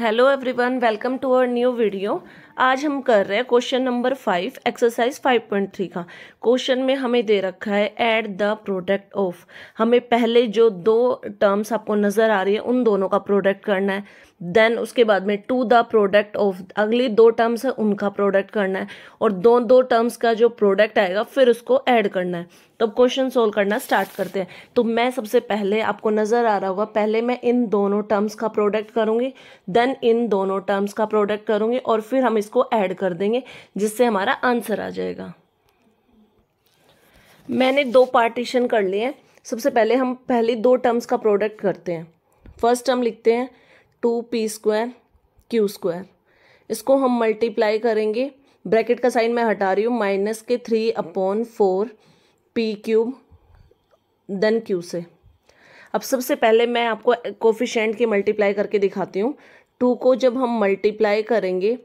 hello everyone welcome to our new video आज हम कर रहे हैं question number five exercise five point three का क्वेश्चन में हमें दे रखा है ऐड द प्रोडक्ट ऑफ हमें पहले जो दो टर्म्स आपको नज़र आ रही है उन दोनों का प्रोडक्ट करना है देन उसके बाद में टू द प्रोडक्ट ऑफ अगली दो टर्म्स है उनका प्रोडक्ट करना है और दो दो टर्म्स का जो प्रोडक्ट आएगा फिर उसको ऐड करना है तो अब क्वेश्चन सोल्व करना स्टार्ट करते हैं तो मैं सबसे पहले आपको नज़र आ रहा होगा पहले मैं इन दोनों टर्म्स का प्रोडक्ट करूँगी देन इन दोनों टर्म्स का प्रोडक्ट करूँगी और फिर हम इसको ऐड कर देंगे जिससे हमारा आंसर आ जाएगा मैंने दो पार्टीशन कर लिए हैं सबसे पहले हम पहले दो टर्म्स का प्रोडक्ट करते हैं फर्स्ट टर्म लिखते हैं two p square q square इसको हम मल्टीप्लाई करेंगे ब्रैकेट का साइन मैं हटा रही हूँ माइनस के three upon four p cube then q से अब सबसे पहले मैं आपको कोफिशेंट की मल्टीप्लाई करके दिखाती हूँ टू को जब हम मल्टीप्लाई करेंगे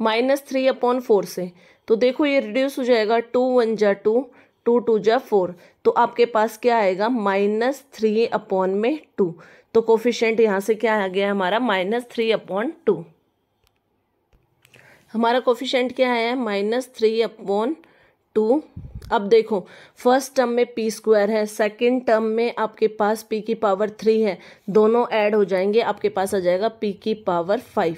माइनस थ्री अपॉन फोर से तो देखो ये रिड्यूस हो जाएगा टू वन जा टू टू टू जा फोर तो आपके पास क्या आएगा माइनस थ्री अपॉन में टू तो कोफिशेंट यहाँ से क्या आ गया हमारा माइनस थ्री अपॉन टू हमारा कोफिशेंट क्या है माइनस थ्री अपॉन टू अब देखो फर्स्ट टर्म में पी स्क्वायर है सेकंड टर्म में आपके पास पी की पावर थ्री है दोनों ऐड हो जाएंगे आपके पास आ जाएगा पी की पावर फाइव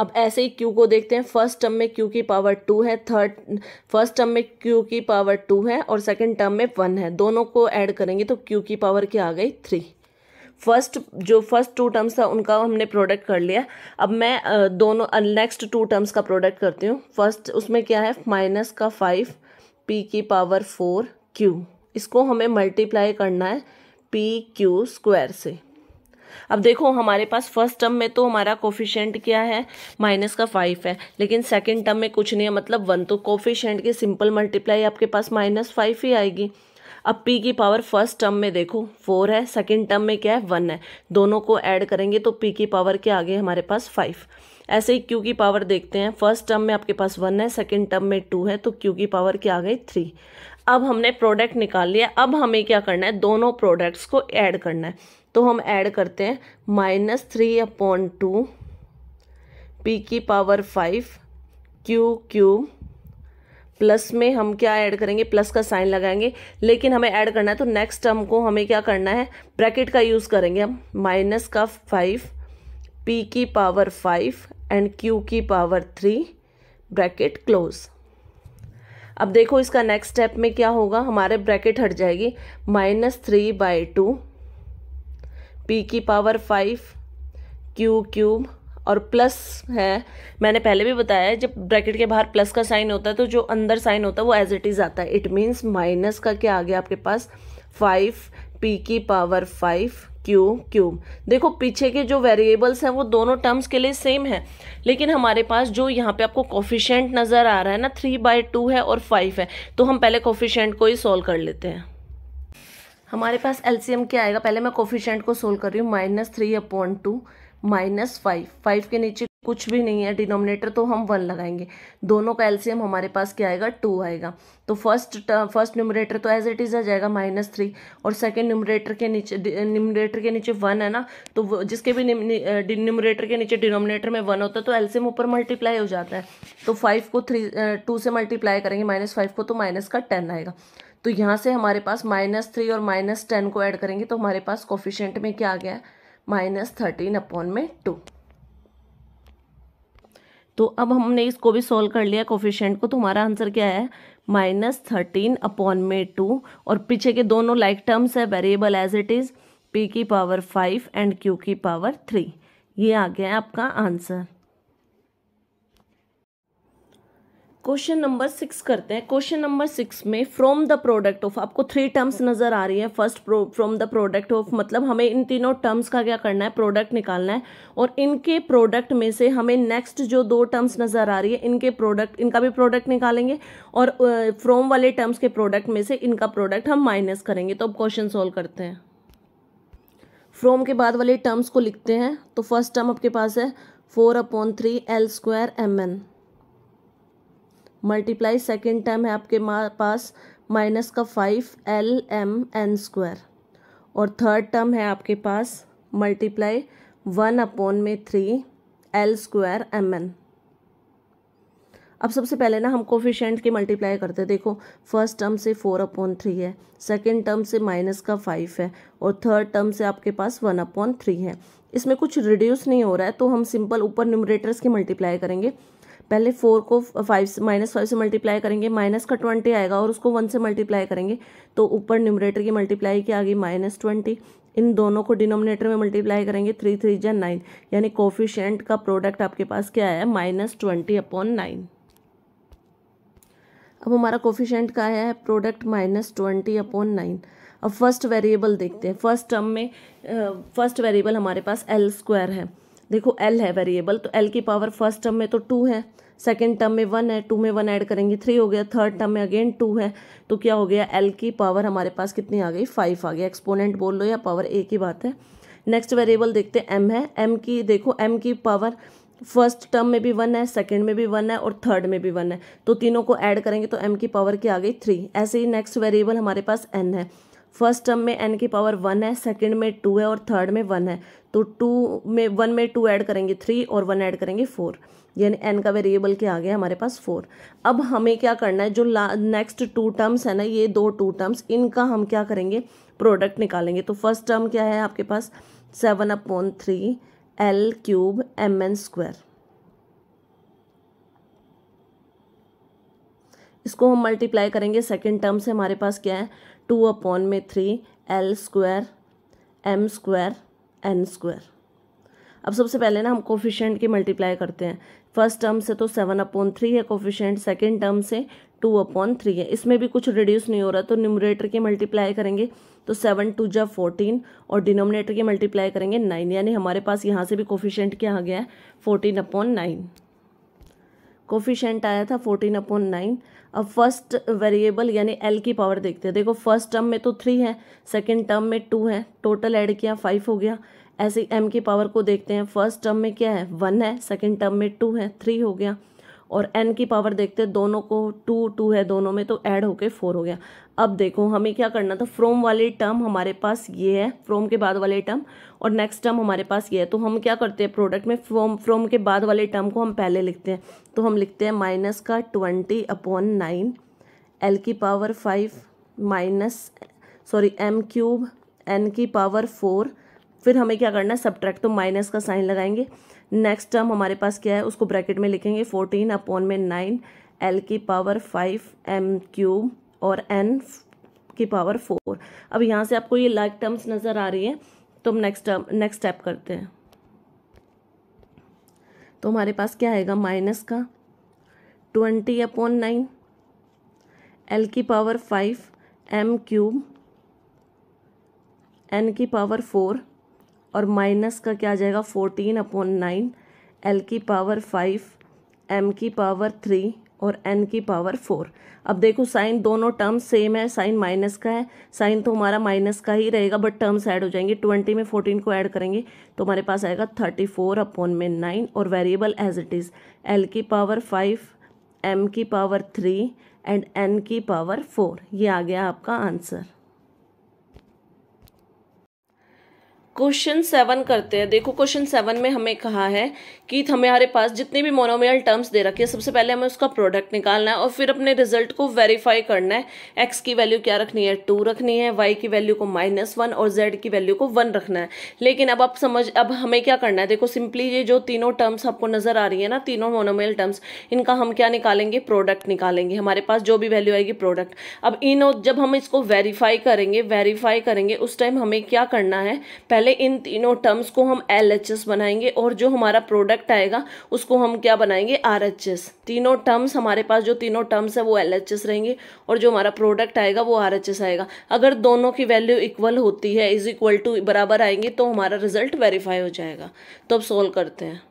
अब ऐसे ही क्यू को देखते हैं फर्स्ट टर्म में क्यू की पावर टू है थर्ड फर्स्ट टर्म में क्यू की पावर टू है और सेकेंड टर्म में वन है दोनों को ऐड करेंगे तो क्यू की पावर क्या आ गई थ्री फर्स्ट जो फर्स्ट टू टर्म्स था उनका हमने प्रोडक्ट कर लिया अब मैं दोनों नेक्स्ट टू टर्म्स का प्रोडक्ट करती हूँ फर्स्ट उसमें क्या है माइनस का फाइव पी की पावर फोर क्यू इसको हमें मल्टीप्लाई करना है पी क्यू स्क्वायर से अब देखो हमारे पास फर्स्ट टर्म में तो हमारा कोफिशेंट क्या है माइनस का फाइव है लेकिन सेकेंड टर्म में कुछ नहीं है मतलब वन तो कोफिशेंट की सिंपल मल्टीप्लाई आपके पास माइनस फाइव ही आएगी अब पी की पावर फर्स्ट टर्म में देखो फोर है सेकेंड टर्म में क्या है वन है दोनों को ऐड करेंगे तो पी की पावर के आगे हमारे पास फाइव ऐसे ही क्यू की पावर देखते हैं फर्स्ट टर्म में आपके पास वन है सेकेंड टर्म में टू है तो क्यू की पावर के आ गई थ्री अब हमने प्रोडक्ट निकाल लिया अब हमें क्या करना है दोनों प्रोडक्ट्स को ऐड करना है तो हम ऐड करते हैं minus three upon two P की power five Q cube plus में हम क्या ऐड करेंगे प्लस का साइन लगाएंगे लेकिन हमें ऐड करना है तो नेक्स्ट टर्म को हमें क्या करना है ब्रैकेट का यूज़ करेंगे हम माइनस का फाइव पी की पावर फाइव एंड क्यू की पावर थ्री ब्रैकेट क्लोज अब देखो इसका नेक्स्ट स्टेप में क्या होगा हमारे ब्रैकेट हट जाएगी minus three by two P की पावर फाइव क्यू क्यूब और प्लस है मैंने पहले भी बताया जब ब्रैकेट के बाहर प्लस का साइन होता है तो जो अंदर साइन होता है वो एज इट इज़ आता है इट मीन्स माइनस का क्या आ गया आपके पास फाइव पी की पावर फाइव क्यू क्यूब देखो पीछे के जो वेरिएबल्स हैं वो दोनों टर्म्स के लिए सेम है लेकिन हमारे पास जो यहाँ पे आपको कॉफिशेंट नज़र आ रहा है ना थ्री बाय टू है और फाइव है तो हम पहले कॉफिशेंट को ही सॉल्व कर लेते हैं हमारे पास एलसीएम क्या आएगा पहले मैं कोफिशेंट को सोल्व कर रही हूँ minus three upon two minus five five के नीचे कुछ भी नहीं है डिनोमिनेटर तो हम वन लगाएंगे दोनों का एलसीएम हमारे पास क्या आएगा टू आएगा तो फर्स्ट फर्स्ट न्यूमरेटर तो एज इट इज़ आ जाएगा माइनस थ्री और सेकेंड न्यूमरेटर के नीचे न्यूमरेटर के नीचे वन है ना तो जिसके भी न्यूमरेटर के नीचे डिनोमिनेटर में वन होता है तो एलसीएम ऊपर मल्टीप्लाई हो जाता है तो फाइव को थ्री टू से मल्टीप्लाई करेंगे माइनस फाइव को तो माइनस का टेन आएगा तो यहाँ से हमारे पास माइनस थ्री और माइनस टेन को ऐड करेंगे तो हमारे पास कोफिशेंट में क्या आ गया है माइनस थर्टीन अपॉन में टू तो अब हमने इसको भी सॉल्व कर लिया कोफिशेंट को तो हमारा आंसर क्या है माइनस थर्टीन अपॉन में टू और पीछे के दोनों लाइक टर्म्स है variable as it is P की पावर फाइव एंड क्यू की पावर थ्री ये आ गया है आपका आंसर क्वेश्चन नंबर सिक्स करते हैं क्वेश्चन नंबर सिक्स में फ्रॉम द प्रोडक्ट ऑफ आपको थ्री टर्म्स नज़र आ रही है first from the product of मतलब हमें इन तीनों टर्म्स का क्या करना है प्रोडक्ट निकालना है और इनके प्रोडक्ट में से हमें नेक्स्ट जो दो टर्म्स नज़र आ रही है इनके प्रोडक्ट इनका भी प्रोडक्ट निकालेंगे और फ्रॉम uh, वाले टर्म्स के प्रोडक्ट में से इनका प्रोडक्ट हम माइनस करेंगे तो अब क्वेश्चन सॉल्व करते हैं फ्रॉम के बाद वाले टर्म्स को लिखते हैं तो फर्स्ट टर्म आपके पास है four upon three L square M N multiply second term है आपके पास माइनस का five L M N square और थर्ड टर्म है आपके पास मल्टीप्लाई वन अपॉन में three L square M N अब सबसे पहले ना हम कोफिशेंट की मल्टीप्लाई करते हैं देखो फर्स्ट टर्म से फोर अपॉन थ्री है सेकेंड टर्म से माइनस का फाइव है और थर्ड टर्म से आपके पास वन अपॉन थ्री है इसमें कुछ रिड्यूस नहीं हो रहा है तो हम सिंपल ऊपर न्यूमरेटर्स की मल्टीप्लाई करेंगे पहले फोर को फाइव से माइनस फाइव से मल्टीप्लाई करेंगे माइनस का ट्वेंटी आएगा और उसको वन से मल्टीप्लाई करेंगे तो ऊपर न्यूमरेटर की मल्टीप्लाई की आ गई माइनस ट्वेंटी इन दोनों को डिनोमिनेटर में मल्टीप्लाई करेंगे थ्री थ्री जन नाइन यानी कोफिशेंट का प्रोडक्ट आपके पास क्या आया माइनस ट्वेंटी अपॉन नाइन अब हमारा कोफिशेंट का आया है product minus twenty upon nine अब फर्स्ट वेरिएबल देखते हैं फर्स्ट टर्म में फर्स्ट वेरिएबल हमारे पास एल स्क्वायर है देखो एल है वेरिएबल तो एल की पावर फर्स्ट टर्म में तो टू है सेकेंड टर्म में वन है टू में वन ऐड करेंगे थ्री हो गया थर्ड टर्म में अगेन टू है तो क्या हो गया एल की पावर हमारे पास कितनी आ गई फाइव आ गया एक्सपोनेंट बोल लो या पावर ए की बात है नेक्स्ट वेरिएबल देखते हैं एम है एम की देखो एम की पावर फर्स्ट टर्म में भी वन है सेकेंड में भी वन है और थर्ड में भी वन है तो तीनों को ऐड करेंगे तो एम की पावर क्या आ गई थ्री ऐसे ही नेक्स्ट वेरिएबल हमारे पास एन है फर्स्ट टर्म में एन की पावर वन है सेकेंड में टू है और थर्ड में वन है तो टू में वन में टू ऐड करेंगे थ्री और वन ऐड करेंगे फोर यानी एन का वेरिएबल क्या आ गया हमारे पास फोर अब हमें क्या करना है जो नेक्स्ट टू टर्म्स है ना ये दो टू टर्म्स इनका हम क्या करेंगे प्रोडक्ट निकालेंगे तो फर्स्ट टर्म क्या है आपके पास seven upon three L cube M N square इसको हम मल्टीप्लाई करेंगे सेकेंड टर्म से हमारे पास क्या है टू अपॉन में three L square M square N square अब सबसे पहले ना हम कोफिशेंट की मल्टीप्लाई करते हैं फर्स्ट टर्म से तो सेवन अपॉन थ्री है कोफिशेंट सेकेंड टर्म से टू अपॉन थ्री है इसमें भी कुछ रिड्यूस नहीं हो रहा तो न्यूमरेटर की मल्टीप्लाई करेंगे तो सेवन टू जा फोर्टीन और डिनोमिनेटर की मल्टीप्लाई करेंगे नाइन यानी हमारे पास यहाँ से भी कोफिशेंट क्या आ गया है फोर्टीन अपॉन नाइन कोफिशेंट आया था फोर्टीन अपॉन नाइन अब फर्स्ट वेरिएबल यानी एल की पावर देखते हैं देखो फर्स्ट टर्म में तो थ्री है सेकेंड टर्म में टू है टोटल ऐड किया फाइव हो गया ऐसे एम की पावर को देखते हैं फर्स्ट टर्म में क्या है वन है सेकेंड टर्म में टू है थ्री हो गया और एन की पावर देखते हैं दोनों को टू टू है दोनों में तो ऐड होके फोर हो गया अब देखो हमें क्या करना था फ्रोम वाले टर्म हमारे पास ये है फ्रोम के बाद वाले टर्म और नेक्स्ट टर्म हमारे पास ये है तो हम क्या करते हैं प्रोडक्ट में फ्रोम फ्रोम के बाद वाले टर्म को हम पहले लिखते हैं तो हम लिखते हैं माइनस का ट्वेंटी अपॉन नाइन एल की power five minus sorry M cube N की पावर फोर फिर हमें क्या करना है सब्ट्रैक्ट तो माइनस का साइन लगाएंगे नेक्स्ट टर्म हमारे पास क्या है उसको ब्रैकेट में लिखेंगे फोर्टीन अपॉन में नाइन एल की पावर फाइव एम क्यूब और एन की पावर फोर अब यहाँ से आपको ये लाइक टर्म्स नज़र आ रही है तो हम नेक्स्ट टर्म नेक्स्ट स्टेप करते हैं तो हमारे पास क्या आएगा माइनस का ट्वेंटी अपॉन नाइन एल की power five M cube N की पावर फोर और माइनस का क्या आ जाएगा फोर्टीन अपॉन नाइन एल की पावर फाइव एम की पावर थ्री और एन की पावर फोर अब देखो साइन दोनों टर्म सेम है साइन माइनस का है साइन तो हमारा माइनस का ही रहेगा बट टर्म्स ऐड हो जाएंगे ट्वेंटी में फोर्टीन को ऐड करेंगे तो हमारे पास आएगा थर्टी फोर अपॉन में नाइन और variable as it is L की पावर फाइव एम की पावर थ्री एंड एन की पावर फोर ये आ गया आपका आंसर क्वेश्चन सेवन करते हैं देखो क्वेश्चन सेवन में हमें कहा है कि हमारे पास जितने भी मोनोमियल टर्म्स दे रखे हैं सबसे पहले हमें उसका प्रोडक्ट निकालना है और फिर अपने रिजल्ट को वेरीफाई करना है एक्स की वैल्यू क्या रखनी है टू रखनी है वाई की वैल्यू को माइनस वन और जेड की वैल्यू को वन रखना है लेकिन अब आप समझ अब हमें क्या करना है देखो सिंपली ये जो तीनों टर्म्स आपको नजर आ रही है ना तीनों मोनोमियल टर्म्स इनका हम क्या निकालेंगे प्रोडक्ट निकालेंगे हमारे पास जो भी वैल्यू आएगी प्रोडक्ट अब इन जब हम इसको वेरीफाई करेंगे वेरीफाई करेंगे उस टाइम हमें क्या करना है पहले पहले इन तीनों टर्म्स को हम एल एच एस बनाएंगे और जो हमारा प्रोडक्ट आएगा उसको हम क्या बनाएंगे आर एच एस तीनों टर्म्स हमारे पास जो तीनों टर्म्स है वो एल एच एस रहेंगे और जो हमारा प्रोडक्ट आएगा वो आर एच एस आएगा अगर दोनों की वैल्यू इक्वल होती है इज इक्वल टू बराबर आएंगे तो हमारा रिजल्ट वेरीफाई हो जाएगा तो अब सोल्व करते हैं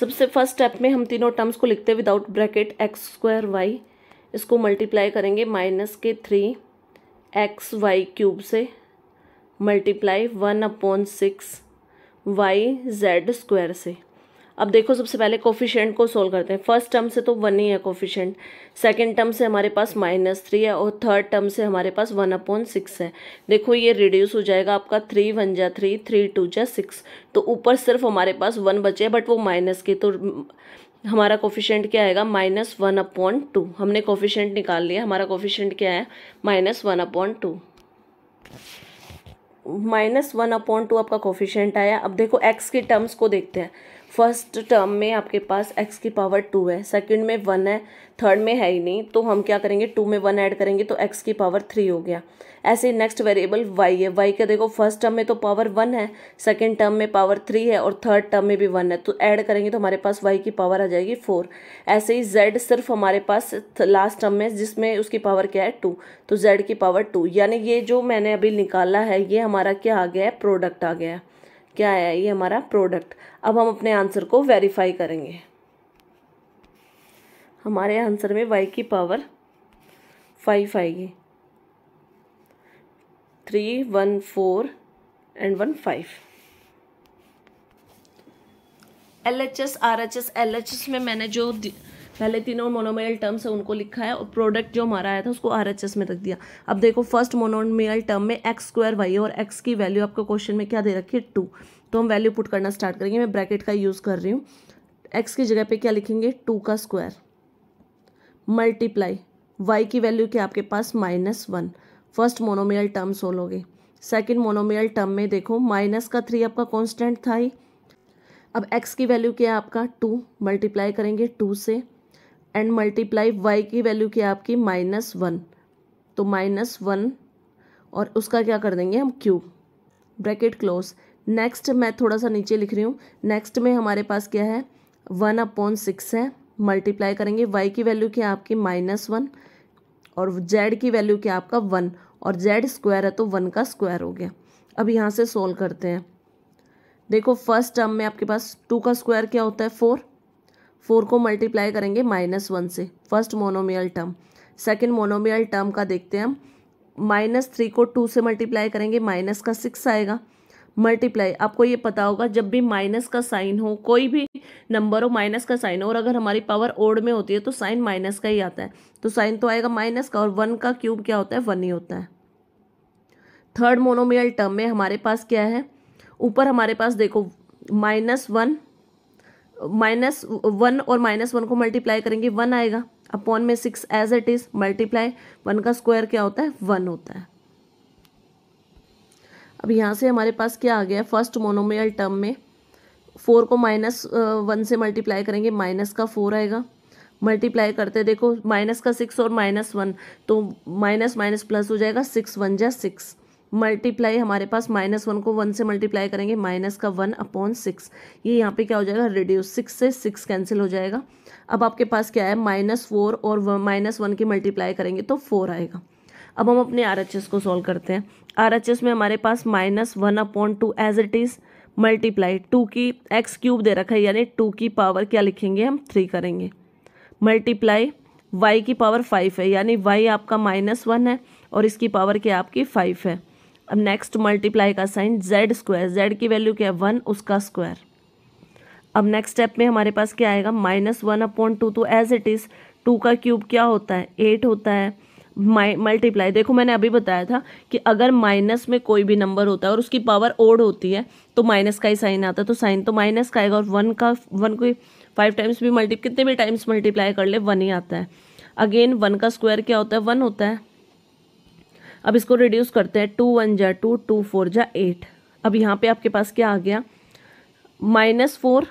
सबसे फर्स्ट स्टेप में हम तीनों टर्म्स को लिखते हैं without bracket X square Y इसको मल्टीप्लाई करेंगे माइनस के थ्री एक्स वाई क्यूब से multiply one upon six Y Z square से अब देखो सबसे पहले कोफिशेंट को सोल्व करते हैं फर्स्ट टर्म से तो वन ही है कोफिशेंट सेकेंड टर्म से हमारे पास माइनस थ्री है और थर्ड टर्म से हमारे पास वन अपॉन सिक्स है देखो ये रिड्यूस हो जाएगा आपका थ्री वन जा थ्री थ्री टू जा सिक्स तो ऊपर सिर्फ हमारे पास वन बचे बट वो माइनस के तो हमारा कोफिशेंट क्या आएगा माइनस वन अपॉन टू हमने कोफिशेंट निकाल लिया हमारा कोफिशेंट क्या है minus one upon two minus one upon two आपका कोफिशेंट आया अब देखो एक्स के टर्म्स को देखते हैं फर्स्ट टर्म में आपके पास एक्स की पावर टू है सेकंड में वन है थर्ड में है ही नहीं तो हम क्या करेंगे टू में वन ऐड करेंगे तो एक्स की पावर थ्री हो गया ऐसे नेक्स्ट वेरिएबल वाई है वाई का देखो फर्स्ट टर्म में तो पावर वन है सेकेंड टर्म में पावर थ्री है और थर्ड टर्म में भी वन है तो ऐड करेंगे तो हमारे पास वाई की पावर आ जाएगी फोर ऐसे ही जेड सिर्फ हमारे पास लास्ट टर्म में जिसमें उसकी पावर क्या है टू तो जेड की पावर टू यानी ये जो मैंने अभी निकाला है ये हमारा क्या आ गया है प्रोडक्ट आ गया है क्या आया ये हमारा प्रोडक्ट अब हम अपने आंसर को वेरीफाई करेंगे हमारे आंसर में वाई की पावर फाइव आएगी three one four and one five L H S R H S L H S में मैंने जो पहले तीनों मोनोमेल टर्म्स है उनको लिखा है और प्रोडक्ट जो हमारा आया था उसको आर एच एस में रख दिया अब देखो फर्स्ट मोनोमेल टर्म में एक्स स्क्वायर वाई और एक्स की वैल्यू आपको क्वेश्चन में क्या दे रखी है टू तो हम वैल्यू पुट करना स्टार्ट करेंगे मैं ब्रैकेट का यूज़ कर रही हूँ एक्स की जगह पर क्या लिखेंगे टू का स्क्वायर मल्टीप्लाई वाई की वैल्यू क्या आपके पास minus one first monomial term सोलोगे सेकेंड मोनोमेयल टर्म में देखो माइनस का थ्री आपका कॉन्स्टेंट था ही अब एक्स की वैल्यू क्या है आपका टू मल्टीप्लाई करेंगे टू से एंड मल्टीप्लाई वाई की वैल्यू क्या आपकी माइनस वन तो माइनस वन और उसका क्या कर देंगे हम क्यूब ब्रैकेट क्लोज नेक्स्ट मैं थोड़ा सा नीचे लिख रही हूँ नेक्स्ट में हमारे पास क्या है वन अपॉन सिक्स है मल्टीप्लाई करेंगे वाई की वैल्यू क्या आपकी माइनस वन और जेड की वैल्यू क्या आपका वन और जेड स्क्वायर है तो वन का स्क्वायर हो गया अब यहाँ से सोल्व करते हैं देखो फर्स्ट टर्म में आपके पास टू का स्क्वायर क्या होता है फोर फोर को मल्टीप्लाई करेंगे माइनस वन से first monomial term second monomial term का देखते हैं हम माइनस थ्री को टू से मल्टीप्लाई करेंगे माइनस का सिक्स आएगा मल्टीप्लाई आपको ये पता होगा जब भी माइनस का साइन हो कोई भी नंबर हो माइनस का साइन हो और अगर हमारी पावर ओड में होती है तो साइन माइनस का ही आता है तो साइन तो आएगा माइनस का और वन का क्यूब क्या होता है वन ही होता है थर्ड मोनोमियल टर्म में हमारे पास क्या है ऊपर हमारे पास देखो माइनस वन माइनस वन और माइनस वन को मल्टीप्लाई करेंगे वन आएगा अपॉन में six as it is multiply one का स्क्वायर क्या होता है वन होता है अब यहाँ से हमारे पास क्या आ गया फर्स्ट मोनोमियल टर्म में फोर को माइनस वन से मल्टीप्लाई करेंगे माइनस का फोर आएगा मल्टीप्लाई करते देखो माइनस का सिक्स और माइनस वन तो माइनस माइनस प्लस हो जाएगा सिक्स वन जा सिक्स मल्टीप्लाई हमारे पास माइनस वन को वन से मल्टीप्लाई करेंगे माइनस का वन अपॉन सिक्स ये यहाँ पे क्या हो जाएगा रिड्यूस सिक्स से सिक्स कैंसिल हो जाएगा अब आपके पास क्या है माइनस फोर और माइनस वन की मल्टीप्लाई करेंगे तो फोर आएगा अब हम अपने आर को सॉल्व करते हैं आर में हमारे पास minus one upon two as it is multiply two की एक्स क्यूब दे रखा है यानी टू की पावर क्या लिखेंगे हम थ्री करेंगे मल्टीप्लाई वाई की पावर फाइव है यानी वाई आपका माइनस वन है और इसकी पावर क्या आपकी फाइव है अब नेक्स्ट मल्टीप्लाई का साइन जेड स्क्वायर जेड की वैल्यू क्या है वन उसका स्क्वायर अब नेक्स्ट स्टेप में हमारे पास क्या आएगा माइनस वन अपॉन टू तो एज इट इज़ टू का क्यूब क्या होता है एट होता है मल्टीप्लाई देखो मैंने अभी बताया था कि अगर माइनस में कोई भी नंबर होता है और उसकी पावर ओड होती है तो माइनस का ही साइन आता है तो साइन तो माइनस का आएगा और वन का वन को फाइव टाइम्स भी मल्टी कितने भी टाइम्स मल्टीप्लाई कर ले वन ही आता है अगेन वन का स्क्वायर क्या होता है वन होता है अब इसको रिड्यूस करते हैं टू वन जा टू टू फोर जा एट अब यहाँ पे आपके पास क्या आ गया माइनस फोर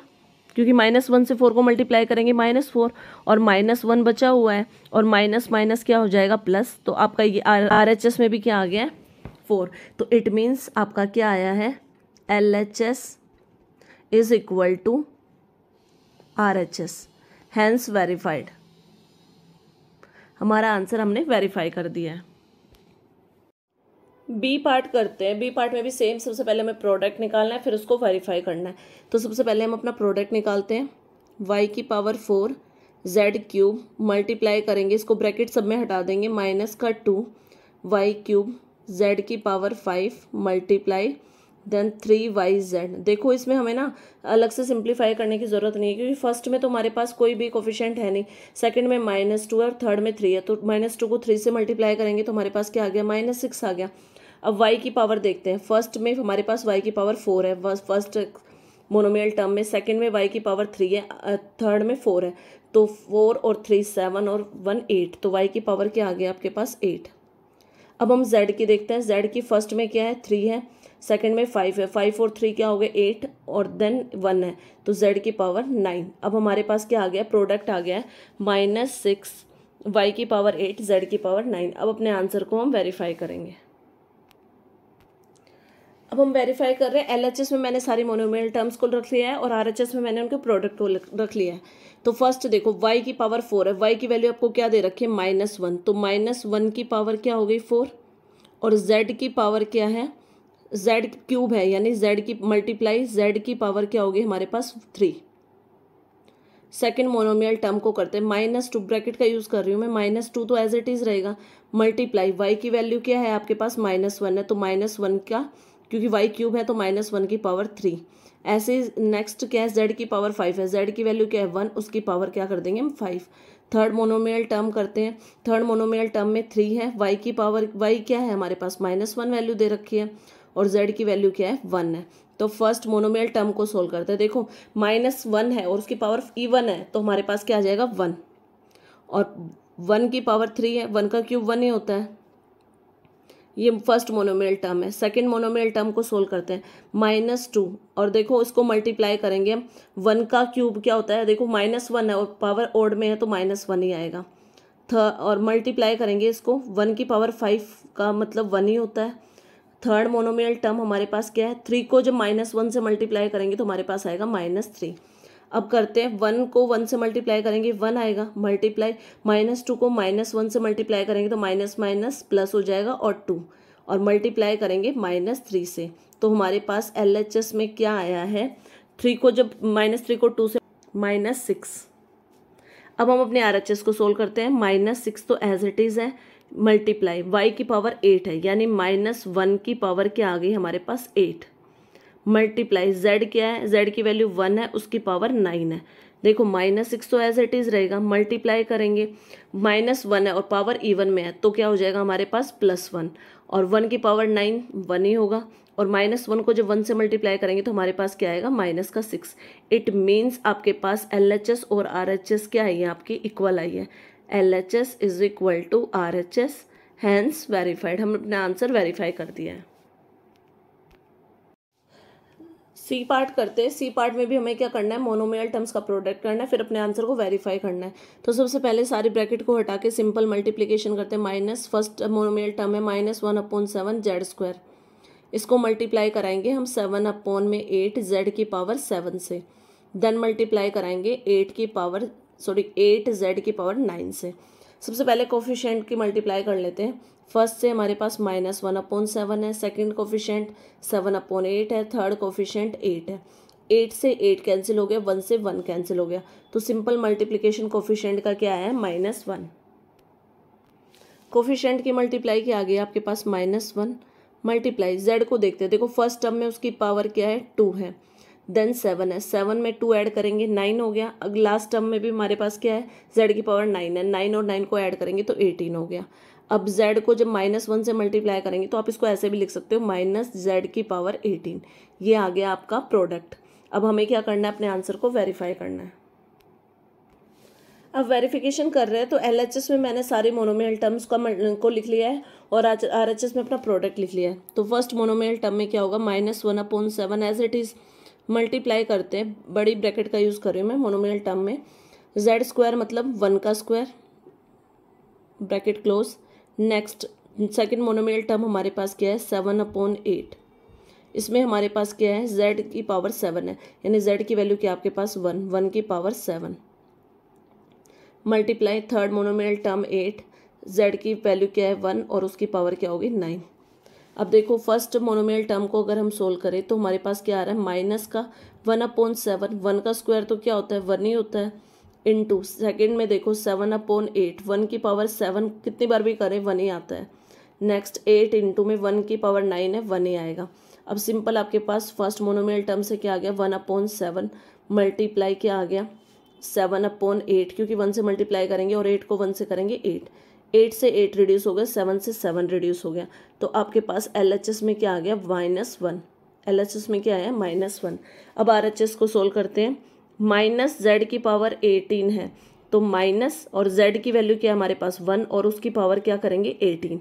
क्योंकि माइनस वन से फोर को मल्टीप्लाई करेंगे माइनस फोर और माइनस वन बचा हुआ है और माइनस माइनस क्या हो जाएगा प्लस तो आपका ये आर एच एस में भी क्या आ गया है फोर तो इट मीन्स आपका क्या आया है L H S is equal to R H S hence verified हमारा आंसर हमने वेरीफाई कर दिया है बी पार्ट करते हैं बी पार्ट में भी सेम सबसे पहले हमें प्रोडक्ट निकालना है फिर उसको वेरीफाई करना है तो सबसे पहले हम अपना प्रोडक्ट निकालते हैं वाई की power four z cube multiply करेंगे इसको ब्रैकेट सब में हटा देंगे माइनस का टू वाई क्यूब जेड की power five multiply then three y z देखो इसमें हमें ना अलग से सिंप्लीफाई करने की ज़रूरत नहीं है क्योंकि फर्स्ट में तो हमारे पास कोई भी कोफिशेंट है नहीं सेकंड में माइनस टू है और थर्ड में थ्री है तो माइनस टू को थ्री से मल्टीप्लाई करेंगे तो हमारे पास क्या आ गया माइनस सिक्स आ गया अब वाई की पावर देखते हैं फर्स्ट में हमारे पास वाई की पावर फोर है फर्स्ट मोनोमियल टर्म में सेकंड में वाई की पावर थ्री है थर्ड में फोर है तो फोर और थ्री सेवन और वन एट तो वाई की पावर क्या आ गया आपके पास एट अब हम जेड की देखते हैं जेड की फर्स्ट में क्या है थ्री है सेकंड में फाइव है फाइव और थ्री क्या हो गया एट और देन वन है तो जेड की पावर नाइन अब हमारे पास क्या आ गया प्रोडक्ट आ गया है माइनस सिक्स वाई की पावर एट जेड की पावर नाइन अब अपने आंसर को हम वेरीफाई करेंगे अब हम वेरीफाई कर रहे हैं एलएचएस में मैंने सारी मोनोमियल टर्म्स को रख लिया है और आरएचएस में मैंने उनके प्रोडक्ट को रख लिया है तो फर्स्ट देखो वाई की पावर फोर है वाई की वैल्यू आपको क्या दे रखी है माइनस वन तो माइनस वन की पावर क्या हो गई फोर और जेड की पावर क्या है जेड क्यूब है यानी जेड की मल्टीप्लाई जेड की पावर क्या होगी हमारे पास थ्री सेकेंड मोनोमियल टर्म को करते हैं माइनस टू ब्रैकेट का यूज़ कर रही हूँ मैं माइनस टू तो एज इट इज़ रहेगा मल्टीप्लाई वाई की वैल्यू क्या है आपके पास माइनस वन है तो माइनस वन का क्योंकि वाई क्यूब है तो माइनस वन की पावर थ्री ऐसे नेक्स्ट क्या है जेड की पावर फाइव है जेड की वैल्यू क्या है वन उसकी पावर क्या कर देंगे हम फाइव थर्ड मोनोमेल टर्म करते हैं थर्ड मोनोमेल टर्म में थ्री है वाई की पावर वाई क्या है हमारे पास माइनस वन वैल्यू दे रखी है और जेड की वैल्यू क्या है वन है तो फर्स्ट मोनोमेल टर्म को सोल्व करते हैं देखो माइनस वन है और उसकी पावर ई वन है तो हमारे पास क्या आ जाएगा वन और वन की पावर थ्री है वन का क्यूब वन ही होता है ये फर्स्ट मोनोमियल टर्म है सेकेंड मोनोमियल टर्म को सोल्व करते हैं माइनस टू और देखो इसको मल्टीप्लाई करेंगे हम वन का क्यूब क्या होता है देखो माइनस वन है और पावर ओड में है तो माइनस वन ही आएगा थर्ड और मल्टीप्लाई करेंगे इसको वन की पावर फाइव का मतलब वन ही होता है थर्ड मोनोमियल टर्म हमारे पास क्या है थ्री को जब माइनस वन से मल्टीप्लाई करेंगे तो हमारे पास आएगा माइनस थ्री अब करते हैं वन को वन से मल्टीप्लाई करेंगे वन आएगा मल्टीप्लाई माइनस टू को माइनस वन से मल्टीप्लाई करेंगे तो माइनस माइनस प्लस हो जाएगा और टू और मल्टीप्लाई करेंगे माइनस थ्री से तो हमारे पास एल एच एस में क्या आया है थ्री को जब माइनस थ्री को टू से माइनस सिक्स अब हम अपने आर एच एस को सोल्व करते हैं माइनस सिक्स तो एज इट इज़ है मल्टीप्लाई वाई की पावर एट है यानी माइनस वन की पावर क्या आ गई हमारे पास एट मल्टीप्लाई जेड क्या है जेड की वैल्यू वन है उसकी पावर नाइन है देखो माइनस सिक्स तो एज इट इज़ रहेगा मल्टीप्लाई करेंगे माइनस वन है और पावर इवन में है तो क्या हो जाएगा हमारे पास प्लस वन और वन की पावर नाइन वन ही होगा और माइनस वन को जब वन से मल्टीप्लाई करेंगे तो हमारे पास क्या आएगा माइनस का सिक्स इट मीन्स आपके पास एल एच एस और आर एच एस क्या आई है आपकी इक्वल आई है L H S is equal to R H S hence verified हम अपना आंसर वेरीफाई कर दिया है सी पार्ट करते हैं सी पार्ट में भी हमें क्या करना है मोनोमियल टर्म्स का प्रोडक्ट करना है फिर अपने आंसर को वेरीफाई करना है तो सबसे पहले सारी ब्रैकेट को हटा के सिंपल मल्टीप्लीकेशन करते हैं माइनस फर्स्ट मोनोमियल टर्म है minus one upon seven z square इसको मल्टीप्लाई कराएंगे हम सेवन अपॉन में एट जेड की पावर सेवन से देन मल्टीप्लाई कराएंगे एट की पावर सॉरी एट जेड की पावर नाइन से सबसे पहले कोफिशेंट की मल्टीप्लाई कर लेते हैं फर्स्ट से हमारे पास माइनस वन अपॉन सेवन है second coefficient seven upon eight है थर्ड कोफिशेंट एट है एट से एट कैंसिल हो गया वन से वन कैंसिल हो गया तो सिंपल मल्टीप्लीकेशन कोफिशेंट का क्या है माइनस वन कोफिशेंट की मल्टीप्लाई क्या आ गया आपके पास माइनस वन मल्टीप्लाई जेड को देखते हैं देखो फर्स्ट टर्म में उसकी पावर क्या है टू है देन सेवन है सेवन में टू ऐड करेंगे नाइन हो गया अब लास्ट टर्म में भी हमारे पास क्या है जेड की पावर नाइन है नाइन और नाइन को ऐड करेंगे तो एटीन हो गया अब जेड को जब माइनस वन से मल्टीप्लाई करेंगे तो आप इसको ऐसे भी लिख सकते हो माइनस जेड की पावर एटीन ये आ गया आपका प्रोडक्ट अब हमें क्या करना है अपने आंसर को वेरीफाई करना है अब वेरिफिकेशन कर रहे हैं तो एल में मैंने सारे मोनोमेल टर्म्स का को लिख लिया है और आर एच एस में अपना प्रोडक्ट लिख लिया है तो फर्स्ट मोनोमेल टर्म में क्या होगा minus one upon seven as it is multiply करते हैं बड़ी ब्रैकेट का यूज़ कर रही हूँ मैं मोनोमिनल टर्म में जेड स्क्वायर मतलब वन का square bracket close next second monomial term हमारे पास क्या है सेवन अपॉन एट इसमें हमारे पास क्या है जेड की पावर सेवन है यानी जेड की वैल्यू क्या आपके पास वन वन की power seven multiply third monomial term eight z की वैल्यू क्या है वन और उसकी पावर क्या होगी नाइन अब देखो फर्स्ट मोनोमियल टर्म को अगर हम सोल्व करें तो हमारे पास क्या आ रहा है माइनस का वन अपॉन सेवन वन का स्क्वायर तो क्या होता है वन ही होता है इन टू सेकेंड में देखो सेवन अपॉन एट वन की पावर सेवन कितनी बार भी करें वन ही आता है नेक्स्ट एट इंटू में वन की पावर नाइन है वन ही आएगा अब सिंपल आपके पास फर्स्ट मोनोमियल टर्म से क्या आ गया वन अपॉन सेवन मल्टीप्लाई क्या आ गया सेवन अपॉन एट क्योंकि वन से मल्टीप्लाई करेंगे और एट को वन से करेंगे एट एट से एट रिड्यूस हो गया सेवन से सेवन रिड्यूस हो गया तो आपके पास एल में क्या आ गया माइनस वन एल में क्या आया माइनस वन अब आर को सोल्व करते हैं माइनस जेड की पावर एटीन है तो माइनस और जेड की वैल्यू क्या है हमारे पास वन और उसकी पावर क्या करेंगे एटीन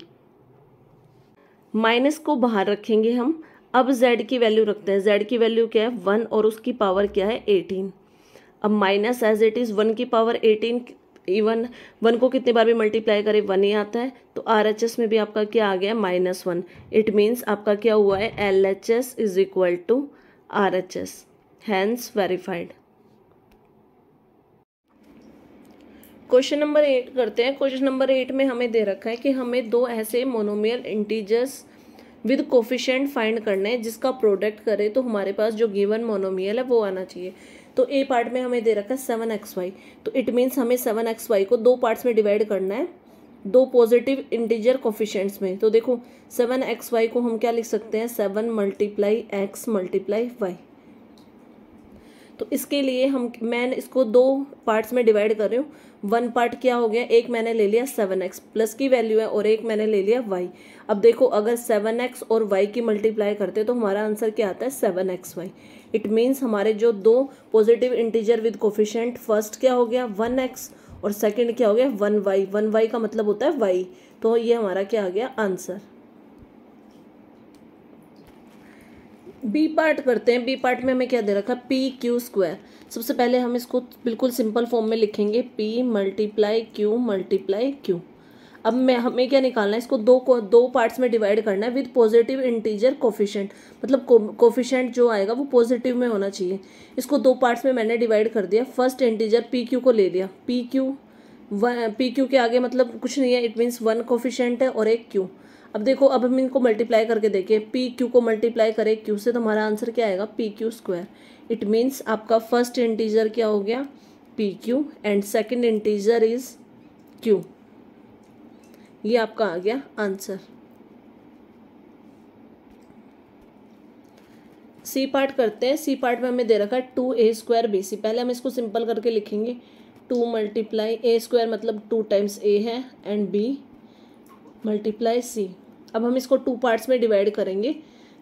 माइनस को बाहर रखेंगे हम अब जेड की वैल्यू रखते हैं जेड की वैल्यू क्या है वन और उसकी पावर क्या है एटीन अब minus as it is one की पावर एटीन इवन वन को कितने बार भी मल्टीप्लाई करें वन ही आता है तो आर एच एस में भी आपका क्या आ गया है माइनस वन इट मीन्स आपका क्या हुआ है L H S is equal to R H S hence verified question number eight करते हैं क्वेश्चन नंबर एट में हमें दे रखा है कि हमें दो ऐसे monomial integers with coefficient find करने हैं जिसका प्रोडक्ट करें तो हमारे पास जो गिवन मोनोमियल है वो आना चाहिए तो ए पार्ट में हमें दे रखा है सेवन एक्स वाई तो इट मीन्स हमें सेवन एक्स वाई को दो पार्ट्स में डिवाइड करना है दो पॉजिटिव इंटीजर कोफिशेंट्स में तो देखो सेवन एक्स वाई को हम क्या लिख सकते हैं seven multiply x multiply y तो इसके लिए हम मैं इसको दो पार्ट्स में डिवाइड कर रही हूँ वन पार्ट क्या हो गया एक मैंने ले लिया सेवन एक्स प्लस की वैल्यू है और एक मैंने ले लिया वाई अब देखो अगर सेवन एक्स और वाई की मल्टीप्लाई करते तो हमारा आंसर क्या आता है seven x y it means हमारे जो दो positive integer with coefficient first क्या हो गया वन एक्स और सेकंड क्या हो गया वन वाई वन वाई का मतलब होता है वाई तो ये हमारा क्या आ गया आंसर बी पार्ट करते हैं बी पार्ट में हमें क्या दे रखा है पी क्यू स्क्वायर सबसे पहले हम इसको बिल्कुल सिंपल फॉर्म में लिखेंगे p multiply q multiply q अब मैं हमें क्या निकालना है इसको दो को दो पार्ट्स में डिवाइड करना है विद पॉजिटिव इंटीजर कोफिशेंट मतलब कोफिशेंट जो आएगा वो पॉजिटिव में होना चाहिए इसको दो पार्ट्स में मैंने डिवाइड कर दिया फर्स्ट इंटीजर पी क्यू को ले लिया p q one p q के आगे मतलब कुछ नहीं है इट मीन्स वन कोफिशेंट है और एक क्यू अब देखो अब हम इनको मल्टीप्लाई करके देखें पी क्यू को मल्टीप्लाई करें क्यू से तो हमारा आंसर क्या आएगा p q square it means आपका फर्स्ट इंटीजर क्या हो गया p q and second integer is q ये आपका आ गया आंसर सी पार्ट करते हैं सी पार्ट में हमें दे रखा है two a square b c पहले हम इसको सिंपल करके लिखेंगे टू मल्टीप्लाई ए स्क्वायर मतलब टू टाइम्स ए है एंड बी मल्टीप्लाई सी अब हम इसको टू पार्ट्स में डिवाइड करेंगे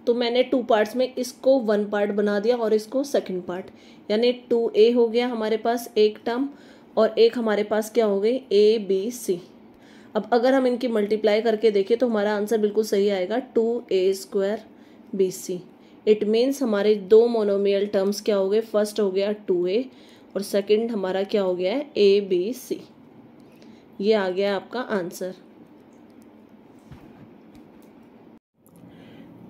तो मैंने टू पार्ट्स में इसको वन पार्ट बना दिया और इसको सेकंड पार्ट यानी टू ए हो गया हमारे पास एक टर्म और एक हमारे पास क्या हो गई ए बी सी अब अगर हम इनकी मल्टीप्लाई करके देखें तो हमारा आंसर बिल्कुल सही आएगा two a square b c it means हमारे दो मोनोमियल टर्म्स क्या हो गए फर्स्ट हो गया टू ए और सेकंड हमारा क्या हो गया है ए बी सी ये आ गया आपका आंसर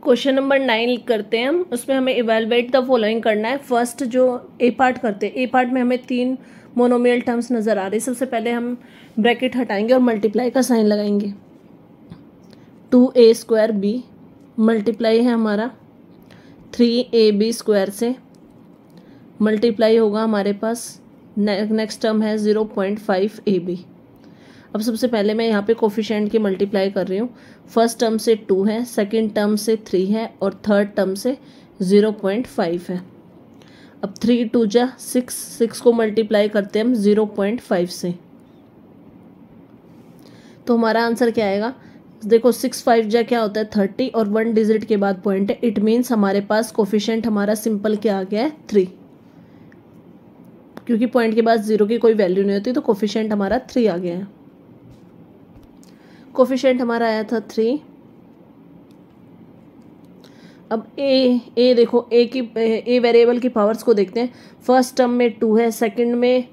क्वेश्चन नंबर नाइन करते हैं हम उसमें हमें इवेलुएट द फॉलोइंग करना है फर्स्ट जो ए पार्ट करते हैं ए पार्ट में हमें तीन मोनोमियल टर्म्स नज़र आ रही सबसे पहले हम ब्रैकेट हटाएंगे और मल्टीप्लाई का साइन लगाएंगे two a square b multiply है हमारा थ्री ए बी स्क्वायर से मल्टीप्लाई होगा हमारे पास नेक्स्ट टर्म है zero point five a b अब सबसे पहले मैं यहाँ पे कोफिशेंट की मल्टीप्लाई कर रही हूँ फर्स्ट टर्म से टू है सेकंड टर्म से थ्री है और थर्ड टर्म से ज़ीरो पॉइंट फाइव है अब थ्री टू जा सिक्स सिक्स को मल्टीप्लाई करते हैं हम ज़ीरो पॉइंट फाइव से तो हमारा आंसर क्या आएगा देखो सिक्स फाइव जा क्या होता है थर्टी और वन डिजिट के बाद पॉइंट है इट मीन्स हमारे पास कोफिशेंट हमारा सिंपल क्या आ गया है थ्री क्योंकि पॉइंट के बाद ज़ीरो की कोई वैल्यू नहीं होती तो कोफिशेंट हमारा थ्री आ गया है कोफिशेंट हमारा आया था थ्री अब ए ए देखो ए की ए वेरिएबल की पावर्स को देखते हैं फर्स्ट टर्म में टू है सेकंड में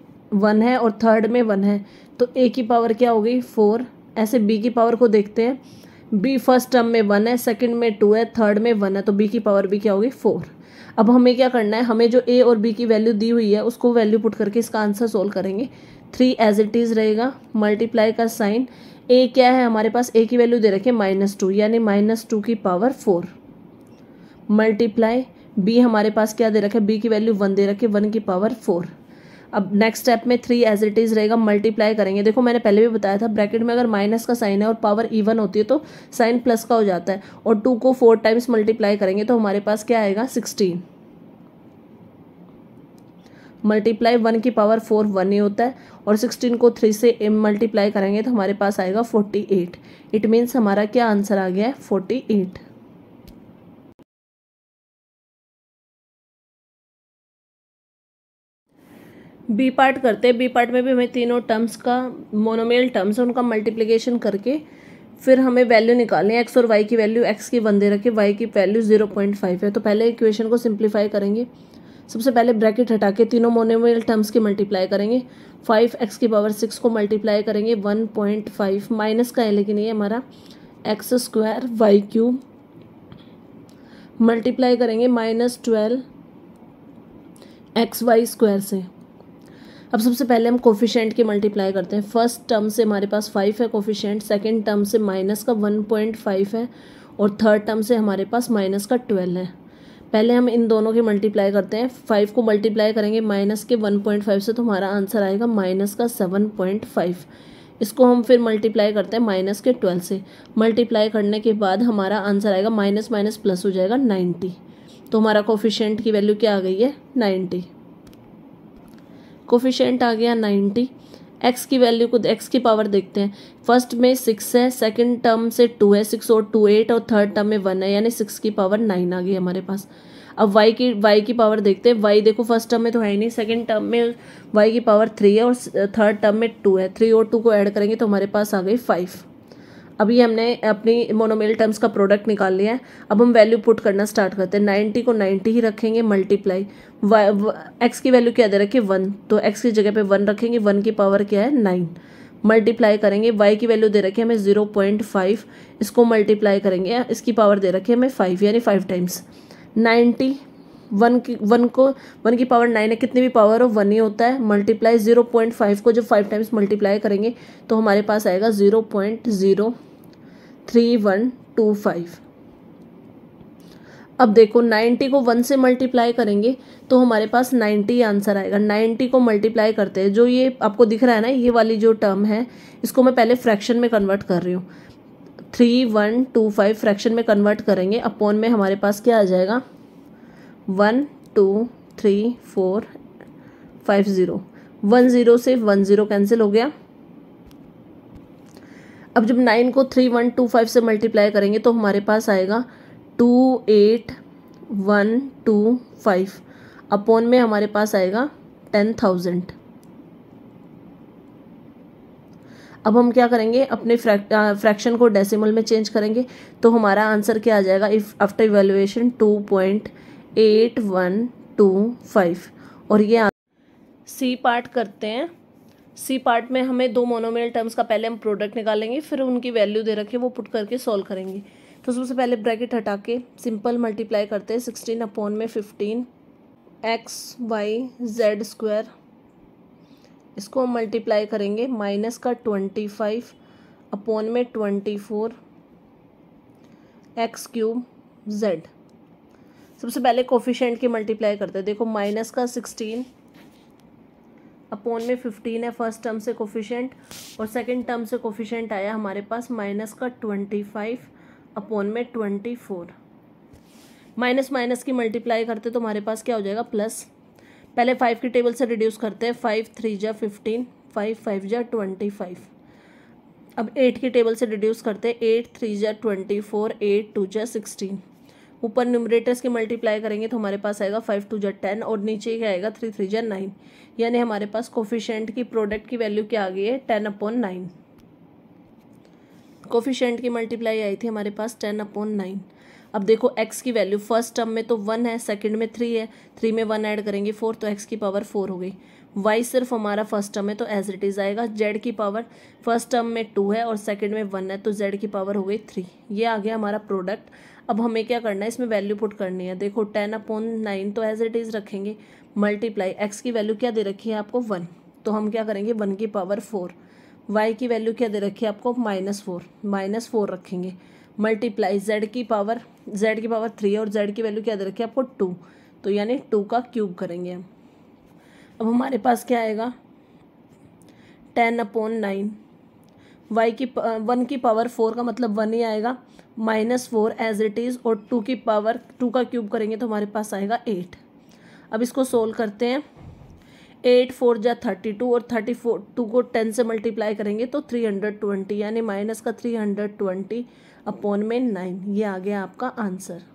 वन है और थर्ड में वन है तो ए की पावर क्या हो गई फोर ऐसे बी की पावर को देखते हैं बी फर्स्ट टर्म में वन है सेकंड में टू है थर्ड में वन है तो बी की पावर भी क्या होगी फोर अब हमें क्या करना है हमें जो ए और बी की वैल्यू दी हुई है उसको वैल्यू पुट करके इसका आंसर सोल्व करेंगे थ्री एज इट इज़ रहेगा मल्टीप्लाई का साइन ए क्या है हमारे पास ए की वैल्यू दे रखे माइनस टू यानी माइनस टू की पावर फोर मल्टीप्लाई बी हमारे पास क्या दे रखे बी की वैल्यू वन दे रखी है वन की पावर फोर अब नेक्स्ट स्टेप में थ्री एज इट इज़ रहेगा मल्टीप्लाई करेंगे देखो मैंने पहले भी बताया था ब्रैकेट में अगर माइनस का साइन है और पावर इवन होती है तो साइन प्लस का हो जाता है और टू को फोर टाइम्स मल्टीप्लाई करेंगे तो हमारे पास क्या आएगा सिक्सटीन मल्टीप्लाई वन की पावर फोर वन ही होता है और सिक्सटीन को थ्री से एम मल्टीप्लाई करेंगे तो हमारे पास आएगा फोर्टी एट इट मीन्स हमारा क्या आंसर आ गया है फोर्टी एट बी पार्ट करते हैं बी पार्ट में भी हमें तीनों टर्म्स का मोनोमेल टर्म्स है उनका मल्टीप्लीकेशन करके फिर हमें वैल्यू निकालनी है एक्स और वाई की वैल्यू एक्स की वन दे रखे वाई की वैल्यू जीरो पॉइंट फाइव है तो पहले इक्वेशन को सिंप्लीफाई करेंगे सबसे पहले ब्रैकेट हटा के तीनों मोनोमेल टर्म्स की मल्टीप्लाई करेंगे फाइव एक्स की पावर सिक्स को मल्टीप्लाई करेंगे वन पॉइंट फाइव माइनस का है लेकिन ये हमारा x square y cube multiply करेंगे minus twelve x y square से अब सबसे पहले हम कोफिशेंट की मल्टीप्लाई करते हैं फर्स्ट टर्म से हमारे पास फाइव है कोफिशेंट सेकेंड टर्म से माइनस का वन पॉइंट फाइव है और थर्ड टर्म से हमारे पास माइनस का ट्वेल्व है पहले हम इन दोनों की मल्टीप्लाई करते हैं फाइव को मल्टीप्लाई करेंगे माइनस के वन पॉइंट फाइव से तो हमारा आंसर आएगा माइनस का सेवन पॉइंट फाइव इसको हम फिर मल्टीप्लाई करते हैं माइनस के ट्वेल्व से मल्टीप्लाई करने के बाद हमारा आंसर आएगा माइनस माइनस प्लस हो जाएगा नाइन्टी तो हमारा कोफिशेंट की वैल्यू क्या आ गई है नाइन्टी कोफिशेंट आ गया नाइन्टी एक्स की वैल्यू को एक्स की पावर देखते हैं फर्स्ट में सिक्स है सेकेंड टर्म से टू है सिक्स और टू एट और थर्ड टर्म में वन है यानी सिक्स की पावर नाइन आ गई हमारे पास अब वाई की वाई की पावर देखते हैं वाई देखो फर्स्ट टर्म में तो है नहीं सेकेंड टर्म में वाई की पावर थ्री है और थर्ड टर्म में टू है थ्री और टू को ऐड करेंगे तो हमारे पास आ गई फाइव अभी हमने अपनी मोनोमेल टर्म्स का प्रोडक्ट निकाल लिया है अब हम वैल्यू पुट करना स्टार्ट करते हैं नाइन्टी को नाइन्टी ही रखेंगे मल्टीप्लाई एक्स की वैल्यू क्या दे रखे वन तो एक्स की जगह पर वन रखेंगे वन की पावर क्या है नाइन मल्टीप्लाई करेंगे वाई की वैल्यू दे रखी है हमें जीरो पॉइंट फाइव इसको मल्टीप्लाई करेंगे इसकी पावर दे रखी है हमें फाइव यानी फाइव टाइम्स नाइन्टी वन की वन को वन की पावर नाइन है कितनी भी पावर हो वन ही होता है मल्टीप्लाई ज़ीरो पॉइंट फाइव को जब फाइव टाइम्स मल्टीप्लाई करेंगे तो हमारे पास आएगा zero point zero three one two five अब देखो 90 को 1 से मल्टीप्लाई करेंगे तो हमारे पास 90 आंसर आएगा 90 को मल्टीप्लाई करते हैं जो ये आपको दिख रहा है ना ये वाली जो टर्म है इसको मैं पहले फ्रैक्शन में कन्वर्ट कर रही हूँ three one two five fraction में कन्वर्ट करेंगे अपॉन में हमारे पास क्या आ जाएगा one two three four five zero one zero से वन ज़ीरो कैंसिल हो गया अब जब नाइन को थ्री वन टू फाइव से मल्टीप्लाई करेंगे तो हमारे पास आएगा two eight one two five upon में हमारे पास आएगा टेन थाउजेंड अब हम क्या करेंगे अपने फ्रैक्शन को डेसिमल में चेंज करेंगे तो हमारा आंसर क्या आ जाएगा if after evaluation two point eight one two five और ये सी पार्ट करते हैं सी पार्ट में हमें दो मोनोमेल टर्म्स का पहले हम प्रोडक्ट निकालेंगे फिर उनकी वैल्यू दे रखे वो पुट करके सॉल्व करेंगे तो सबसे पहले ब्रैकेट हटा के सिंपल मल्टीप्लाई करते हैं सिक्सटीन अपॉन में fifteen x y Z square इसको हम मल्टीप्लाई करेंगे माइनस का ट्वेंटी फाइव अपॉन में twenty four x cube z सबसे पहले कोफिशेंट की मल्टीप्लाई करते हैं देखो माइनस का सिक्सटीन अपोन में फिफ्टीन है फर्स्ट टर्म से कोफिशेंट और सेकेंड टर्म से कोफिशेंट आया हमारे पास माइनस का ट्वेंटी फाइव अपोन में ट्वेंटी फोर माइनस माइनस की मल्टीप्लाई करते तो हमारे पास क्या हो जाएगा प्लस पहले फाइव की टेबल से रिड्यूस करते हैं फाइव थ्री जा फिफ्टीन फाइव फाइव जा ट्वेंटी फाइव अब एट की टेबल से रिड्यूस करते हैं एट थ्री जा ट्वेंटी फोर एट टू जा सिक्सटीन ऊपर न्यूमरेटर्स के मल्टीप्लाई करेंगे तो हमारे पास आएगा फाइव टू जै टेन और नीचे क्या आएगा थ्री थ्री जै नाइन यानी हमारे पास कोफिशेंट की प्रोडक्ट की वैल्यू क्या आ गई है टेन अपॉन नाइन कोफिशेंट की मल्टीप्लाई आई थी हमारे पास टेन अपॉन नाइन अब देखो एक्स की वैल्यू फर्स्ट टर्म में तो वन है सेकेंड में थ्री है थ्री में वन ऐड करेंगे फोर तो एक्स की पावर फोर हो गई वाई सिर्फ हमारा फर्स्ट तो टर्म है तो एज इट इज़ आएगा जेड की पावर फर्स्ट टर्म में टू है और सेकंड में वन है तो जेड की पावर हो गई थ्री ये आ गया हमारा प्रोडक्ट अब हमें क्या करना है इसमें वैल्यू पुट करनी है देखो टेन अपॉन नाइन तो एज इट इज़ रखेंगे मल्टीप्लाई एक्स की वैल्यू क्या दे रखी है आपको वन तो हम क्या करेंगे वन की पावर फोर वाई की वैल्यू क्या दे रखी है आपको माइनस फोर माइनस फोर रखेंगे मल्टीप्लाई जेड की पावर जेड की पावर थ्री और जेड की वैल्यू क्या दे रखी है आपको टू तो यानी टू का क्यूब करेंगे हम अब हमारे पास क्या आएगा टेन अपॉन नाइन वाई की वन uh, की पावर फोर का मतलब वन ही आएगा minus four as it is और टू की पावर टू का क्यूब करेंगे तो हमारे पास आएगा एट अब इसको सोल्व करते हैं एट फोर जा थर्टी टू और थर्टी फोर टू को टेन से मल्टीप्लाई करेंगे तो थ्री हंड्रेड ट्वेंटी यानी माइनस का थ्री हंड्रेड ट्वेंटी अपॉन में नाइन ये आ गया आपका आंसर